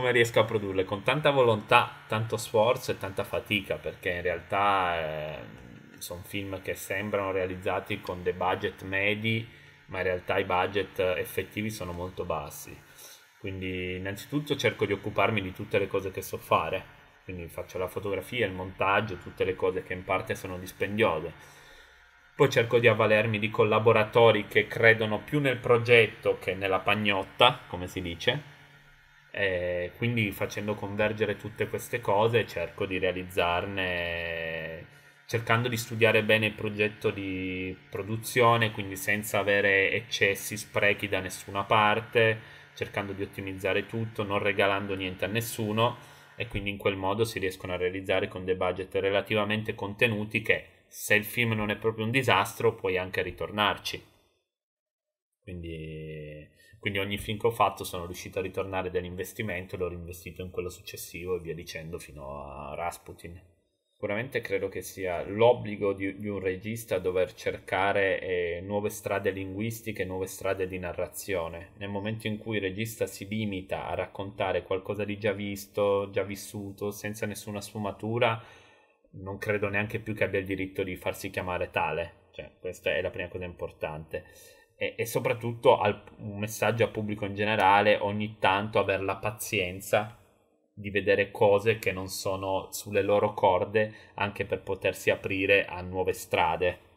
come riesco a produrle? Con tanta volontà, tanto sforzo e tanta fatica, perché in realtà eh, sono film che sembrano realizzati con dei budget medi, ma in realtà i budget effettivi sono molto bassi. Quindi innanzitutto cerco di occuparmi di tutte le cose che so fare, quindi faccio la fotografia, il montaggio, tutte le cose che in parte sono dispendiose. Poi cerco di avvalermi di collaboratori che credono più nel progetto che nella pagnotta, come si dice, e eh, quindi facendo convergere tutte queste cose cerco di realizzarne cercando di studiare bene il progetto di produzione, quindi senza avere eccessi, sprechi da nessuna parte, cercando di ottimizzare tutto, non regalando niente a nessuno e quindi in quel modo si riescono a realizzare con dei budget relativamente contenuti che se il film non è proprio un disastro puoi anche ritornarci. Quindi quindi ogni film che ho fatto sono riuscito a ritornare dell'investimento e l'ho reinvestito in quello successivo e via dicendo fino a Rasputin. Sicuramente credo che sia l'obbligo di, di un regista dover cercare eh, nuove strade linguistiche, nuove strade di narrazione. Nel momento in cui il regista si limita a raccontare qualcosa di già visto, già vissuto, senza nessuna sfumatura, non credo neanche più che abbia il diritto di farsi chiamare tale. Cioè, questa è la prima cosa importante e, e soprattutto al, un messaggio al pubblico in generale, ogni tanto aver la pazienza di vedere cose che non sono sulle loro corde anche per potersi aprire a nuove strade.